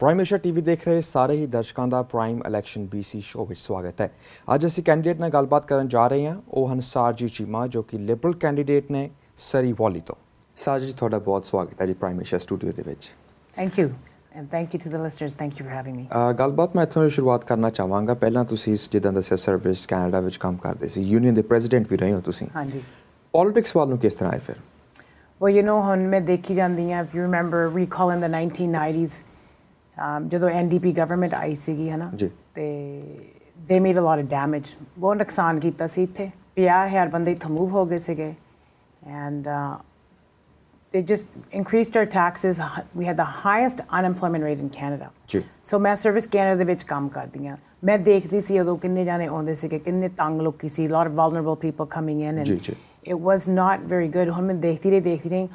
Prime Asia TV ਦੇਖ ਰਹੇ ਸਾਰੇ ਹੀ ਦਰਸ਼ਕਾਂ ਦਾ ਪ੍ਰਾਈਮ ਇਲੈਕਸ਼ਨ ਬੀਸੀ ਸ਼ੋਅ ਵਿੱਚ ਸਵਾਗਤ ਹੈ ਅੱਜ ਅਸੀਂ ਕੈਂਡੀਡੇਟ ਨਾਲ ਗੱਲਬਾਤ ਕਰਨ ਜਾ ਰਹੇ ਹਾਂ ਉਹ ਹਨ ਸਾਰਜੀ ਚੀਮਾ ਜੋ ਕਿ ਲਿਬਰਲ ਕੈਂਡੀਡੇਟ ਨੇ ਸਰੀ ਵਾਲੀ ਤੋਂ ਸਾਰਜੀ ਤੁਹਾਡਾ ਬਹੁਤ ਸਵਾਗਤ ਹੈ ਜੀ ਪ੍ਰਾਈਮ ਏਸ਼ੀਆ ਸਟੂਡੀਓ ਦੇ ਵਿੱਚ thank you and thank you to the listeners thank you for having me ਗੱਲਬਾਤ ਮੈਂ ਤੁਹਾਨੂੰ ਸ਼ੁਰੂਆਤ ਕਰਨਾ ਚਾਹਾਂਗਾ ਪਹਿਲਾਂ ਤੁਸੀਂ ਇਸ ਜਿੱਦਾਂ ਦੱਸਿਆ ਸਰਵਿਸ ਕੈਨੇਡਾ ਵਿੱਚ ਕੰਮ ਕਰਦੇ ਸੀ ਯੂਨੀਅਨ ਦੇ ਪ੍ਰੈਜ਼ੀਡੈਂਟ ਵੀ ਰਹੇ ਹੋ ਤੁਸੀਂ ਹਾਂਜੀ ਪੋਲਿਟਿਕਸ ਵੱਲ ਨੂੰ ਕਿਸ ਤਰ੍ਹਾਂ ਆਏ ਫਿਰ ਵੈਲ ਯੂ نو ਹੁਣ ਮੈਂ ਦੇਖੀ ਜਾਂਦੀ ਆ if you remember recall in the 1990s ਜਦੋਂ ਐਨਡੀਪੀ ਗਵਰਨਮੈਂਟ ਆਈ ਸੀਗੀ ਹਨਾ ਤੇ ਦੇ made a lot of damage ਬਹੁਤ ਨੁਕਸਾਨ ਕੀਤਾ ਸੀ ਇੱਥੇ 50000 ਬੰਦੇ ਇੱਥੋਂ ਮੂਵ ਹੋ ਗਏ ਸੀਗੇ and they just increased our taxes. We had the highest unemployment rate in Canada. ਜੀ ਸੋ ਮੈਂ ਸਰਵਿਸ ਕੈਨੇਡਾ ਦੇ ਵਿੱਚ ਕੰਮ ਕਰਦੀ ਆ ਮੈਂ ਦੇਖਦੀ ਸੀ ਉਦੋਂ ਕਿੰਨੇ ਜਾਣੇ ਆਉਂਦੇ ਸੀਗੇ ਕਿੰਨੇ ਤੰਗ ਲੋਕੀ ਸੀ lot of vulnerable people coming in and it was not very good ਹੁਣ ਮੈਂ ਦੇਖਦੀ ਰਹੀ ਦੇਖਦੀ ਰਹੀ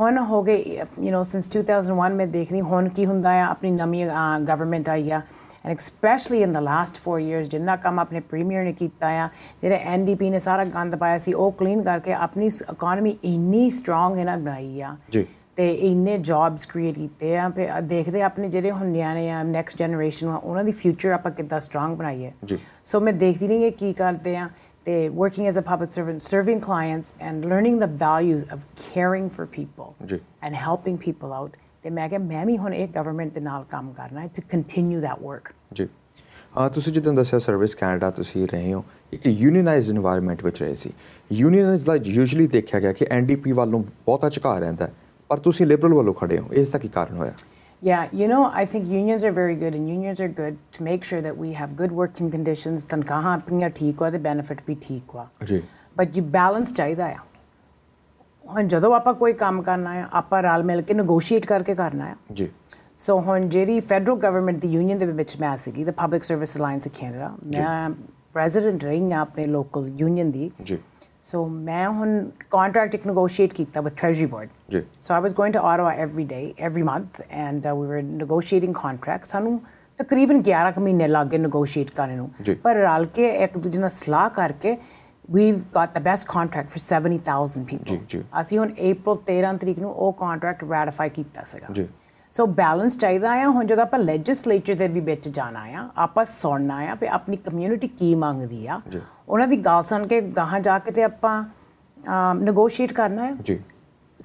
ਹੁਣ ਹੋ ਗਏ ਯੂ نو ਸਿንስ 2001 ਮੈਂ ਦੇਖ ਰਹੀ ਹੁਣ ਕੀ ਹੁੰਦਾ ਆ ਆਪਣੀ ਨਵੀਂ ਗਵਰਨਮੈਂਟ ਆਈ ਆ and especially in the last 4 years ਜਿੰਨਾ ਕੰਮ ਆਪਣੇ ਪ੍ਰੀਮੀਅਰ ਨੇ ਕੀਤਾ ਆ ਜਿਹੜਾ ਐਨਡੀਪੀ ਨੇ ਸਾਰਾ ਗੰਦ ਪਾਇਆ ਸੀ ਉਹ ਕਲੀਨ ਕਰਕੇ ਆਪਣੀ ਇਕਨੋਮੀ ਇੰਨੀ ਸਟਰੋਂਗ ਨਾ ਬਣਾਈ ਆ ਜੀ ਤੇ ਇੰਨੇ ਜੌਬਸ ਕ੍ਰੀਏਟ ਕੀਤੇ ਆ ਤੇ ਦੇਖਦੇ ਆਪਣੇ ਜਿਹੜੇ ਹੁਣ ਨਿਆਣੇ ਆ ਨੈਕਸਟ ਜਨਰੇਸ਼ਨ ਉਹਨਾਂ ਦੀ ਫਿਊਚਰ ਆਪਾਂ ਕਿੱਦਾਂ ਸਟਰੋਂਗ ਬਣਾਈਏ ਜੀ ਸੋ ਮੈਂ ਦੇਖਦੀ ਰਹੀ ਕਿ ਕੀ ਕਰਦੇ ਆ the working as a public servant, serving clients, and learning the values of caring for people and helping people out. the maga eh, government to continue that work. ਤੁਸੀਂ ਜਿੱਦਾਂ ਦੱਸਿਆ ਸਰਵਿਸ ਕੈਨੇਡਾ ਤੁਸੀਂ ਰਹੇ ਹੋ ਇੱਕ ਯੂਨੀਅਨਾਈਜ਼ਡ এনवायरमेंट ਵਿੱਚ ਰਹੇ ਸੀ ਯੂਨੀਅਨਾਈਜ਼ਡ ਦਾ usually ਦੇਖਿਆ ਗਿਆ ਕਿ ਐਨਡੀਪੀ ਵੱਲੋਂ ਬਹੁਤਾ ਝੁਕਾਅ ਰਹਿੰਦਾ ਪਰ ਤੁਸੀਂ ਲਿਬਰਲ ਵੱਲੋਂ ਖੜੇ ਹੋ ਇਸ ਦਾ ਕੀ ਕਾਰਨ ਹੋਇਆ yeah, you know, I think unions are very good, and unions are good to make sure that we have good working conditions. the benefit be But you balance chahiye. ਹਾਂ ਜਦੋਂ ਆਪਾਂ ਕੋਈ ਕੰਮ ਕਰਨਾ ਹੈ ਆਪਾਂ ਰਲ ਮਿਲ ਕੇ ਨੇਗੋਸ਼ੀਏਟ ਕਰਕੇ ਕਰਨਾ ਹੈ ਜੀ ਸੋ ਹੁਣ ਜਿਹੜੀ ਫੈਡਰਲ the ਦੀ ਯੂਨੀਅਨ ਦੇ ਵਿੱਚ ਮੈਂ ਸੀਗੀ the public service alliance of Canada ਮੈਂ ਪ੍ਰੈਜ਼ੀਡੈਂਟ ਰਹੀ ਆਪਣੇ ਸੋ ਮੈਂ ਹੁਣ ਕੰਟਰੈਕਟ ਇੱਕ ਨੇਗੋਸ਼ੀਏਟ ਕੀਤਾ ਵਿਦ ਟ੍ਰੈਜਰੀ ਬੋਰਡ ਜੀ so I was going to Ottawa every day every month and we were negotiating contract ਸਾਨੂੰ ਤਕਰੀਬਨ 11 ਮਹੀਨੇ ਲੱਗ ਗਏ ਨੇਗੋਸ਼ੀਏਟ ਕਰਨ ਨੂੰ ਪਰ ਰਲ ਕੇ ਇੱਕ ਦੂਜੇ ਨਾਲ ਸਲਾਹ ਕਰਕੇ we've got the best contract for 70000 people ਜੀ ਜੀ ਅਸੀਂ ਹੁਣ April 13 ਤਰੀਕ ਨੂੰ ਉਹ ਕੰਟਰੈਕਟ ਰੈਟੀਫਾਈ ਕੀਤਾ ਸੀਗਾ ਜੀ ਸੋ ਬੈਲੈਂਸ ਚਾਹੀਦਾ ਆ ਹੁਣ ਜਦੋਂ ਆਪਾਂ ਲੈਜਿਸਲੇਚਰ ਦੇ ਵੀ ਵਿੱਚ ਜਾਣਾ ਆ ਆਪਾਂ ਸੁਣਨਾ ਆ ਵੀ ਆਪਣੀ ਕਮਿਊਨਿਟੀ ਕੀ ਮੰਗਦੀ ਆ ਉਹਨਾਂ ਦੀ ਗੱਲ ਸੁਣ ਕੇ ਗਾਹਾਂ ਜਾ ਕੇ ਤੇ ਆਪਾਂ ਨੇਗੋਸ਼ੀਏਟ ਕਰਨਾ ਹੈ ਜੀ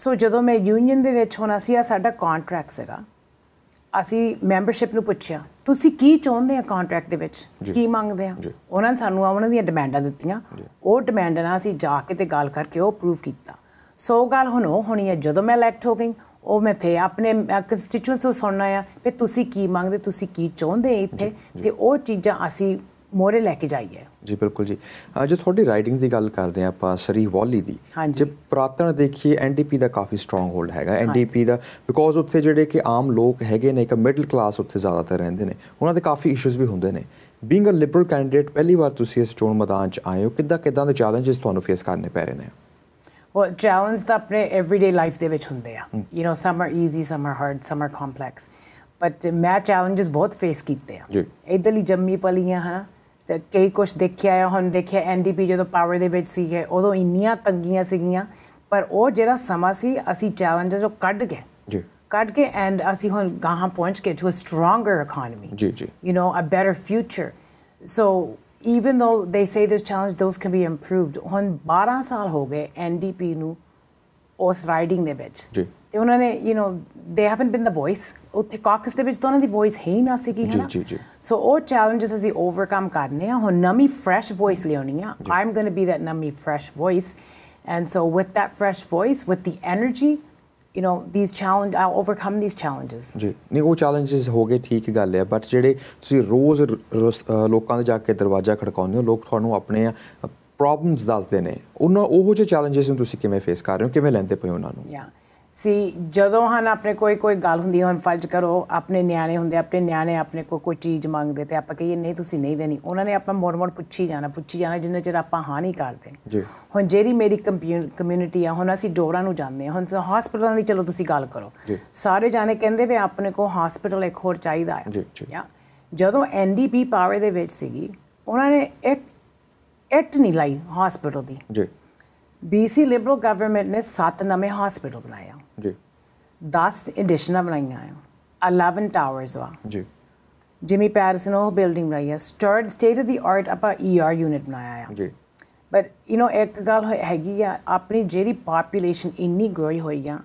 ਸੋ ਜਦੋਂ ਮੈਂ ਯੂਨੀਅਨ ਦੇ ਵਿੱਚ ਹੋਣਾ ਸੀ ਆ ਸਾਡਾ ਕੰਟਰੈਕਟ ਸੀਗਾ ਅਸੀਂ ਮੈਂਬਰਸ਼ਿਪ ਨੂੰ ਪੁੱਛਿਆ ਤੁਸੀਂ ਕੀ ਚਾਹੁੰਦੇ ਆ ਕੰਟਰੈਕਟ ਦੇ ਵਿੱਚ ਕੀ ਮੰਗਦੇ ਆ ਉਹਨਾਂ ਨੇ ਸਾਨੂੰ ਉਹਨਾਂ ਦੀਆਂ ਡਿਮਾਂਡਾਂ ਦਿੱਤੀਆਂ ਉਹ ਡਿਮਾਂਡਾਂ ਅਸੀਂ ਜਾ ਕੇ ਤੇ ਗੱਲ ਕਰਕੇ ਉਹ ਪ੍ਰੂਫ ਕੀਤਾ ਸੋ ਗੱਲ ਹੁਣ ਹੋਣੀ ਹੈ ਜਦੋਂ ਮੈਂ ਇਲੈਕਟ ਹੋ ਗਈ ਉਹ ਮੈਂ ਫੇ ਆਪਣੇ ਕੰਸਟੀਚੂਐਂਟਸ ਨੂੰ ਸੁਣਨਾ ਆ ਵੀ ਤੁਸੀਂ ਕੀ ਮੰਗਦੇ ਤੁਸੀਂ ਕੀ ਚਾਹੁੰਦੇ ਇੱਥੇ ਤੇ ਉਹ ਚੀਜ਼ਾਂ ਅਸੀਂ ਮੋਰੇ ਲੈ ਕੇ ਜਾਈਏ ਜੀ ਬਿਲਕੁਲ ਜੀ ਅੱਜ ਤੁਹਾਡੀ ਰਾਈਡਿੰਗ ਦੀ ਗੱਲ ਕਰਦੇ ਆ ਆਪਾਂ ਸਰੀ ਵਾਲੀ ਦੀ ਜੇ ਪ੍ਰਾਤਨ ਦੇਖੀਏ ਐਨਡੀਪੀ ਦਾ ਕਾਫੀ ਸਟਰੋਂਗ ਹੋਲਡ ਹੈਗਾ ਐਨਡੀਪੀ ਦਾ ਬਿਕੋਜ਼ ਉੱਥੇ ਜਿਹੜੇ ਕਿ ਆਮ ਲੋਕ ਹੈਗੇ ਨੇ ਇੱਕ ਮਿਡਲ ਕਲਾਸ ਉੱਥੇ ਜ਼ਿਆਦਾਤਰ ਰਹਿੰਦੇ ਨੇ ਉਹਨਾਂ ਦੇ ਕਾਫੀ ਇਸ਼ੂਜ਼ ਵੀ ਹੁੰਦੇ ਨੇ ਬੀਇੰਗ ਅ ਲਿਬਰਲ ਕੈਂਡੀਡੇਟ ਪਹਿਲੀ ਵਾਰ ਤੁਸੀਂ ਇਸ ਚੋਣ ਮੈਦਾਨ 'ਚ ਆਏ ਹੋ ਕਿੱਦਾਂ ਕਿੱਦਾਂ ਦੇ ਚੈਲੰਜਸ ਤੁਹਾਨੂੰ ਫੇਸ ਕਰਨੇ ਪੈ ਰਹੇ ਨੇ ਵੈਲ ਚੈਲੰਜ ਤਾਂ ਆਪਣੇ ਐਵਰੀਡੇ ਲਾਈਫ ਦੇ ਵਿੱਚ ਹੁੰਦੇ ਆ you know some are easy some are hard some are complex but ਮੈਂ ਚੈਲੰਜਸ ਬਹੁਤ ਫੇਸ ਕੀਤੇ ਆ ਜੀ ਲਈ ਜੰਮੀ ਪਲੀਆਂ ਹਾਂ ਤੇ ਕਈ ਕੁਝ ਦੇਖਿਆ ਆ ਹੁਣ ਦੇਖਿਆ ਐਨਡੀਪੀ ਜਦੋਂ ਪਾਵਰ ਦੇ ਵਿੱਚ ਸੀ ਹੈ ਉਦੋਂ ਇੰਨੀਆਂ ਤੰਗੀਆਂ ਸੀਗੀਆਂ ਪਰ ਉਹ ਜਿਹੜਾ ਸਮਾਂ ਸੀ ਅਸੀਂ ਚੈਲੰਜਸ ਉਹ ਕੱਢ ਗਏ ਜੀ ਕੱਢ ਕੇ ਐਂਡ ਅਸੀਂ ਹੁਣ ਗਾਹਾਂ ਪਹੁੰਚ ਕੇ ਟੂ ਅ ਸਟਰੋਂਗਰ ਇਕਨੋਮੀ ਜੀ ਜੀ you know a better future so even though they say this challenge, those can be improved. ਹੁਣ 12 ਸਾਲ ਹੋ ਗਏ ਐਨਡੀਪੀ ਨੂੰ ਉਸ ਰਾਈਡਿੰਗ ਦੇ ਵਿੱਚ ਜੀ ਤੇ ਉਹਨਾਂ ਨੇ you know they haven't been the voice ਉੱਥੇ ਕਾਕਸ ਦੇ ਵਿੱਚ ਤਾਂ ਉਹਨਾਂ ਦੀ ਵੌਇਸ ਹੈ ਹੀ ਨਾ ਸੀਗੀ ਹੈ ਨਾ ਜੀ ਜੀ ਸੋ ਉਹ ਚੈਲੰਜਸ ਅਸੀਂ ਓਵਰਕਮ ਕਰਨੇ ਆ ਹੁਣ ਨਵੀਂ ਫਰੈਸ਼ ਵੌਇਸ ਲਿਆਉਣੀ ਆ I'm going to be that ਨਵੀਂ fresh voice and so with that fresh voice with the energy you know these challenge I overcome these challenges ਜੀ ਨਹੀਂ ਉਹ ਚੈਲੰਜਸ ਹੋ ਗਏ ਠੀਕ ਗੱਲ ਹੈ ਬਟ ਜਿਹੜੇ ਤੁਸੀਂ ਰੋਜ਼ ਲੋਕਾਂ ਦੇ ਜਾ ਕੇ ਦਰਵਾਜ਼ਾ ਖੜਕਾਉਂਦੇ ਹੋ ਲੋਕ ਤੁਹਾਨੂੰ ਆਪਣੇ ਪ੍ਰੋਬਲਮਸ ਦੱਸਦੇ ਨੇ ਉਹਨਾਂ ਉਹੋ ਜਿਹੇ ਚੈਲੰਜਸ ਨੂੰ ਤੁਸੀਂ ਕਿਵੇਂ ਫੇਸ ਕਰ ਰਹੇ ਹੋ ਕਿਵੇਂ ਲੈਂਦੇ ਪਏ ਉਹਨਾਂ ਨੂੰ ਯਾ ਸੀ ਜਦੋਂ ਹਨ ਆਪਣੇ ਕੋਈ ਕੋਈ ਗੱਲ ਹੁੰਦੀ ਹੁਣ ਫਰਜ਼ ਕਰੋ ਆਪਣੇ ਨਿਆਣੇ ਹੁੰਦੇ ਆਪਣੇ ਨਿਆਣੇ ਆਪਣੇ ਕੋ ਕੋਈ ਚੀਜ਼ ਮੰਗਦੇ ਤੇ ਆਪਾਂ ਕਹੀਏ ਨਹੀਂ ਤੁਸੀਂ ਨਹੀਂ ਦੇਣੀ ਉਹਨਾਂ ਨੇ ਆਪਾਂ ਮੋੜ ਮੋੜ ਪੁੱਛੀ ਜਾਣਾ ਪੁੱਛੀ ਜਾਣਾ ਜਿੰਨੇ ਚਿਰ ਆਪਾਂ ਹਾਂ ਨਹੀਂ ਕਰਦੇ ਜੀ ਹੁਣ ਜਿਹੜੀ ਮੇਰੀ ਕਮਿਊਨਿਟੀ ਆ ਹੁਣ ਅਸੀਂ ਡੋਰਾ ਨੂੰ ਜਾਂਦੇ ਆ ਹੁਣ ਹਸਪੀਟਲਾਂ ਦੀ ਚਲੋ ਤੁਸੀਂ ਗੱਲ ਕਰੋ ਸਾਰੇ ਜਾਣੇ ਕਹਿੰਦੇ ਵੀ ਆਪਣੇ ਕੋ ਹਸਪੀਟਲ ਇੱਕ ਹੋਰ ਚਾਹੀਦਾ ਹੈ ਜੀ ਜਦੋਂ ਐਨਡੀਪੀ ਪਾਵਰ ਦੇ ਵਿੱਚ ਸੀਗੀ ਉਹਨਾਂ ਨੇ ਇੱਕ ਇੱਟ ਨਹੀਂ ਲਾਈ ਹਸਪੀਟਲ ਦੀ ਜੀ ਬੀਸੀ ਲਿਬਰਲ ਗਵਰਨਮੈਂਟ ਨੇ 7 ਨਵੇਂ ਹਸਪੀਟਲ ਬਣਾਏ ਜੀ 10 ਐਡੀਸ਼ਨਾਂ ਬਣਾਈਆਂ ਆ 11 ਟਾਵਰਸ ਵਾ ਜੀ ਜਿਮੀ ਪੈਰਸ ਉਹ ਬਿਲਡਿੰਗ ਬਣਾਈ ਆ ਸਟਰਡ ਸਟੇਟ ਆਫ ਦੀ ਆਰਟ ਆਪਾਂ ਈਆਰ e ਯੂਨਿਟ ਬਣਾਇਆ ਆ ਜੀ ਬਟ ਯੂ نو ਇੱਕ ਗੱਲ ਹੈਗੀ ਆ ਆਪਣੀ ਜਿਹੜੀ ਪਾਪੂਲੇਸ਼ਨ ਇੰਨੀ ਗਰੋਈ ਹੋਈ ਆ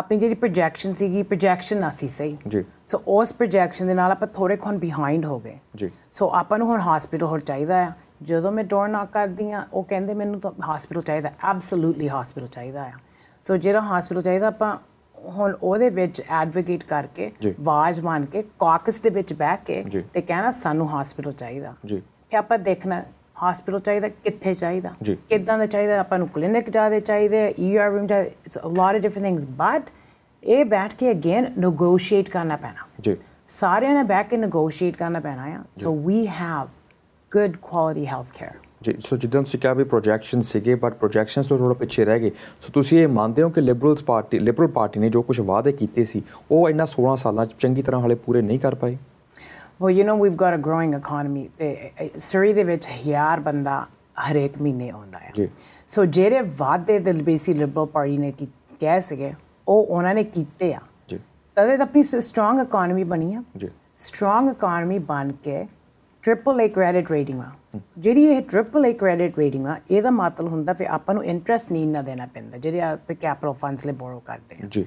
ਆਪਣੀ ਜਿਹੜੀ ਪ੍ਰੋਜੈਕਸ਼ਨ ਸੀਗੀ ਪ੍ਰੋਜੈਕਸ਼ਨ ਨਾ ਸੀ ਸਹੀ ਜੀ ਸੋ ਉਸ ਪ੍ਰੋਜੈਕਸ਼ਨ ਦੇ ਨਾਲ ਆਪਾਂ ਥੋੜੇ ਖੁਣ ਬਿਹਾਈਂਡ ਹੋ ਗਏ ਜੀ ਸੋ ਆਪਾਂ ਨੂੰ ਹੁਣ ਹਸਪੀਟਲ ਹੋਰ ਚਾਹੀਦਾ ਆ ਜਦੋਂ ਮੈਂ ਡੋਰ ਨਾ ਕਰਦੀ ਆ ਉਹ ਕਹਿੰਦੇ ਮੈਨੂੰ ਤਾਂ ਹਸਪੀਟਲ ਚਾਹੀਦਾ ਐਬਸੋਲੂਟਲੀ ਹਸਪੀਟਲ ਚਾਹੀਦਾ ਆ ਸੋ ਜਿਹੜਾ ਹਸਪੀਟਲ ਚਾਹੀਦਾ ਆਪਾਂ ਹੁਣ ਉਹਦੇ ਵਿੱਚ ਐਡਵੋਕੇਟ ਕਰਕੇ ਆਵਾਜ਼ ਮੰਨ ਕੇ ਕਾਕਸ ਦੇ ਵਿੱਚ ਬਹਿ ਕੇ ਤੇ ਕਹਿਣਾ ਸਾਨੂੰ ਹਸਪੀਟਲ ਚਾਹੀਦਾ ਜੀ ਫਿਰ ਆਪਾਂ ਦੇਖਣਾ ਹਸਪੀਟਲ ਚਾਹੀਦਾ ਕਿੱਥੇ ਚਾਹੀਦਾ ਕਿੱਦਾਂ ਦਾ ਚਾਹੀਦਾ ਆਪਾਂ ਨੂੰ ਕਲੀਨਿਕ ਜਾਦੇ ਚਾਹੀਦੇ ਈਆਰ ਰੂਮ ਦਾ it's a lot of different things but ਇਹ ਬੈਠ ਕੇ ਅਗੇਨ ਨੈਗੋਸ਼ੀਏਟ ਕਰਨਾ ਪੈਣਾ ਜੀ ਸਾਰਿਆਂ ਨੇ ਬੈਠ ਕੇ ਨੈਗੋਸ਼ੀਏਟ ਕਰਨਾ ਪੈਣਾ ਆ so we have good quality health care ਜੀ ਸੋ ਜਿੱਦਾਂ ਤੁਸੀਂ ਕਿਹਾ ਵੀ ਪ੍ਰੋਜੈਕਸ਼ਨ ਸੀਗੇ ਬਟ ਪ੍ਰੋਜੈਕਸ਼ਨਸ ਤੋਂ ਥੋੜਾ ਪਿੱਛੇ ਰਹਿ ਗਏ ਸੋ ਤੁਸੀਂ ਇਹ ਮੰਨਦੇ ਹੋ ਕਿ ਲਿਬਰਲਸ ਪਾਰਟੀ ਲਿਬਰਲ ਪਾਰਟੀ ਨੇ ਜੋ ਕੁਝ ਵਾਅਦੇ ਕੀਤੇ ਸੀ ਉਹ ਇੰਨਾ 16 ਸਾਲਾਂ ਚ ਚੰਗੀ ਤਰ੍ਹਾਂ ਹਲੇ ਪੂਰੇ ਨਹੀਂ ਕਰ ਪਾਏ well you know we've got a growing economy Surrey ਦੇ ਵਿੱਚ ਹਿਆਰ ਬੰਦਾ ਹਰੇਕ ਮਹੀਨੇ ਆਉਂਦਾ ਹੈ ਜੀ ਸੋ ਜਿਹੜੇ ਵਾਅਦੇ ਬੇਸੀ ਲਿਬਰਲ ਪਾਰਟੀ ਨੇ ਕੀ ਕਹਿ ਸਕੇ ਉਹ ਉਹਨਾਂ ਨੇ ਕੀਤੇ ਆ ਜੀ ਤਦੇ ਤਾਂ ਆਪਣੀ ਸਟਰੋਂਗ ਇਕਨੋਮੀ ਬਣੀ ਆ ਜੀ ਸਟਰੋਂਗ ਇਕਨੋਮੀ ਬਣ ਕੇ ਟ੍ਰਿਪਲ ਏ ਕ੍ਰੈਡਿਟ ਰੇਟਿੰਗ ਆ ਜਿਹੜੀ ਇਹ ਟ੍ਰਿਪਲ ਏ ਕ੍ਰੈਡਿਟ ਰੇਟਿੰਗ ਆ ਇਹਦਾ ਮਤਲਬ ਹੁੰਦਾ ਫਿਰ ਆਪਾਂ ਨੂੰ ਇੰਟਰਸਟ ਨਹੀਂ ਨਾ ਦੇਣਾ ਪੈਂਦਾ ਜਿਹੜੇ ਆਪਾਂ ਕੈਪੀਟਲ ਫੰਡਸ ਲਈ ਬੋਰੋ ਕਰਦੇ ਆ ਜੀ